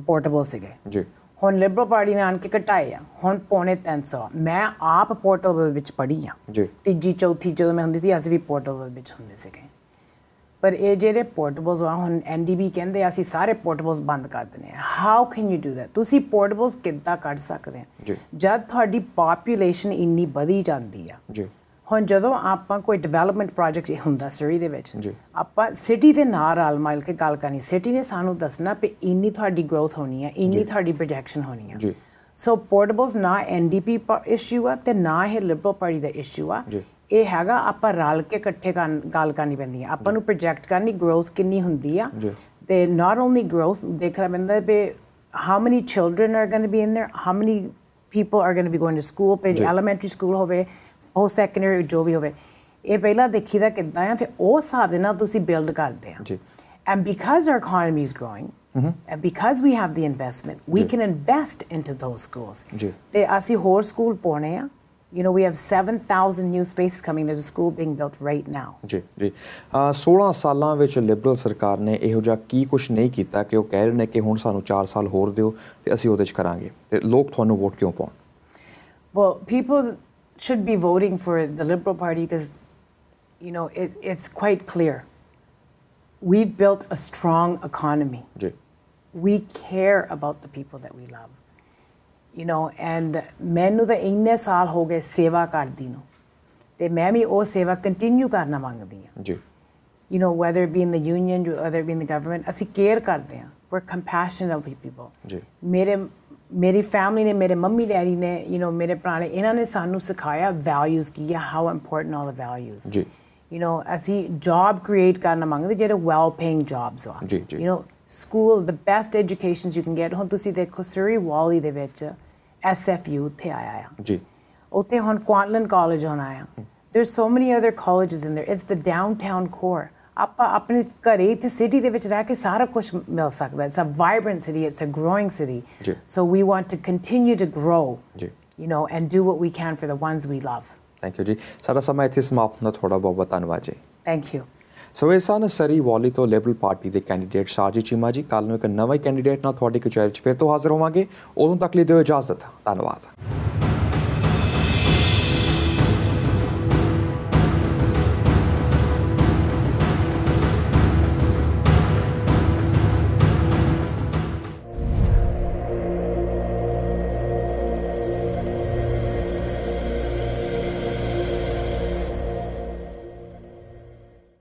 ਪੋਰਟੇਬਲ ਸੀਗੇ ਜੀ ਹੁਣ ਲਿਬਰਲ ਪਾਰਟੀ ਨੇ ਆਣ ਕੇ ਘਟਾਏ ਆ ਹੁਣ ਪੌਣੇ 300 ਮੈਂ ਆਪ ਪੋਰਟਲ ਵਿੱਚ ਪੜੀ ਆ ਜੀ ਤੀਜੀ ਚੌਥੀ ਜਦੋਂ ਮੈਂ ਹੁੰਦੀ ਸੀ ਅਸੀਂ ਵੀ ਪੋਰਟਲ ਵਿੱਚ ਹੁੰਦੇ ਸੀਗੇ ਪਰ ਇਹ ਜਿਹੜੇ ਪੋਰਟਬਲਸ ਆ ਹੁਣ ਐਨਡੀਬੀ ਕਹਿੰਦੇ ਅਸੀਂ ਸਾਰੇ ਪੋਰਟਬਲਸ ਬੰਦ ਕਰ ਦਨੇ ਆ how can you do that ਤੁਸੀਂ ਪੋਰਟਬਲਸ ਕਿੱਦਾਂ ਕੱਢ ਸਕਦੇ ਆ ਜਦ ਤੁਹਾਡੀ ਪੋਪੂਲੇਸ਼ਨ ਇੰਨੀ ਵਧੀ ਜਾਂਦੀ ਆ ਜੀ ਹੁਣ ਜਦੋਂ ਆਪਾਂ ਕੋਈ ਡਿਵੈਲਪਮੈਂਟ ਪ੍ਰੋਜੈਕਟ ਹੁੰਦਾ ਸਰੀ ਦੇ ਵਿੱਚ ਆਪਾਂ ਸਿਟੀ ਦੇ ਨਾਲ ਰਲ ਮਿਲ ਕੇ ਗੱਲ ਕਰਨੀ ਸਿਟੀ ਨੇ ਸਾਨੂੰ ਦੱਸਣਾ ਕਿ ਇੰਨੀ ਤੁਹਾਡੀ ਗਰੋਥ ਹੋਣੀ ਹੈ ਇੰਨੀ ਤੁਹਾਡੀ ਪ੍ਰੋਜੈਕਸ਼ਨ ਹੋਣੀ ਹੈ ਜੀ ਸੋ ਪੋਰਟੇਬਲਸ ਨਾ ਐਨਡੀਪੀ ਇਸ਼ੂ ਆ ਤੇ ਨਾ ਹੈ ਲਿਬਰਲ ਪਾਰਟੀ ਦਾ ਇਸ਼ੂ ਆ ਇਹ ਹੈਗਾ ਆਪਾਂ ਰਲ ਕੇ ਇਕੱਠੇ ਗੱਲ ਕਰਨੀ ਪੈਂਦੀ ਹੈ ਆਪਾਂ ਨੂੰ ਪ੍ਰੋਜੈਕਟ ਕਰਨੀ ਗਰੋਥ ਕਿੰਨੀ ਹੁੰਦੀ ਆ ਤੇ ਨਾਟ ਓਨਲੀ ਗਰੋਥ ਦੇਖਣਾ ਪੈਂਦਾ ਵੀ how many children are going to be in there how many people are going to be going to school ਪੇ ਐਲੀਮੈਂਟਰੀ ਸਕੂਲ ਹੋਵੇ ਉਹ ਸੈਕੰਡਰੀ ਜੋ ਵੀ ਹੋਵੇ ਇਹ ਪਹਿਲਾਂ ਦੇਖੀਦਾ ਕਿਦਾਂ ਆ ਫਿਰ ਉਹ ਹਿਸਾਬ ਦੇ ਨਾਲ ਤੁਸੀਂ ਬਿਲਡ ਕਰਦੇ ਆ ਜੀ and because our economy is growing and because we have the investment we can invest into those schools ਜੀ ਤੇ ਅਸੀਂ ਹੋਰ ਸਕੂਲ ਪਾਉਣੇ ਆ You know, we have 7,000 new spaces coming. There's a school being built right now. ਜੀ ਜੀ 16 ਸਾਲਾਂ ਵਿੱਚ ਲਿਬਰਲ ਸਰਕਾਰ ਨੇ ਇਹੋ ਜਿਹਾ ਕੀ ਕੁਝ ਨਹੀਂ ਕੀਤਾ ਕਿ ਉਹ ਕਹਿ ਰਹੇ ਨੇ ਕਿ ਹੁਣ ਸਾਨੂੰ 4 ਸਾਲ ਹੋਰ ਦਿਓ ਤੇ ਅਸੀਂ ਉਹਦੇ 'ਚ ਕਰਾਂਗੇ ਤੇ ਲੋਕ ਤੁਹਾਨੂੰ ਵੋਟ ਕਿਉਂ ਪਾਉਣ Well, people should be voting for the Liberal Party because, you know, it, it's quite clear. We've built a strong economy. Yeah. We care about the people that we love. You know, and ਮੈਨੂੰ ਤਾਂ ਇੰਨੇ ਸਾਲ ਹੋ seva ਸੇਵਾ The ਨੂੰ ਤੇ ਮੈਂ ਵੀ ਉਹ ਸੇਵਾ ਕੰਟੀਨਿਊ ਕਰਨਾ ਮੰਗਦੀ ਹਾਂ you know, whether it be in the union, whether it be in the government, asikir care care ਹਾਂ. We're compassionate of people. ਜੀ ਮੇਰੇ ਮੇਰੀ ਫੈਮਿਲੀ ਨੇ ਮੇਰੇ ਮੰਮੀ ਡੈਡੀ ਨੇ ਯੂ نو ਮੇਰੇ ਪੁਰਾਣੇ ਇਹਨਾਂ ਨੇ ਸਾਨੂੰ ਸਿਖਾਇਆ ਵੈਲਿਊਜ਼ ਕੀ ਹੈ how important are the values ਜੀ ਯੂ نو ਅਸੀਂ ਜੌਬ ਕ੍ਰੀਏਟ ਕਰਨਾ ਮੰਗਦੇ ਜਿਹੜੇ ਵੈਲ ਪੇਇੰਗ ਜੌਬਸ ਆ you know school the best education you can get ਹੁਣ ਤੁਸੀਂ ਦੇਖੋ ਸਰੀ ਵਾਲੀ ਦੇ ਵਿੱਚ ਐਸਐਫਯੂ ਤੇ ਆਇਆ ਆ ਜੀ ਉੱਥੇ ਹੁਣ ਕੁਆਂਟਲਨ ਕਾਲਜ ਹੋਣਾ ਆ there's so many other colleges in there it's the downtown core ਆਪਾਂ ਆਪਣੇ ਘਰੇ ਤੇ ਸਿਟੀ ਦੇ ਵਿੱਚ ਰਹਿ ਕੇ ਸਾਰਾ ਕੁਝ ਮਿਲ ਸਕਦਾ it's a vibrant city it's a growing city so we want to continue to grow ਜੀ you know and do what we can for the ones we love thank you ਜੀ ਸਾਡਾ ਸਮਾਂ ਇੱਥੇ ਸਮਾਪਤ ਨਾ ਥੋੜਾ ਬਹੁਤ ਧੰਨਵਾਦ ਜੀ ਥੈਂਕ ਯੂ ਸੋ ਇਸ ਸਾਲ ਸਰੀ ਵਾਲੀ ਤੋਂ ਲਿਬਰਲ ਪਾਰਟੀ ਦੇ ਕੈਂਡੀਡੇਟ ਸਾਜੀ ਚੀਮਾ ਜੀ ਕੱਲ ਨੂੰ ਇੱਕ ਨਵਾਂ ਕੈਂਡੀਡੇਟ ਨਾਲ ਤੁਹਾਡੇ ਕਚਹਿਰੀ 'ਚ ਫਿਰ ਤੋਂ ਹਾਜ਼ਰ ਹੋਵਾਂਗੇ ਉਦੋਂ ਤੱਕ ਲਈ ਦਿਓ ਇਜਾਜ਼ਤ ਧੰਨਵਾਦ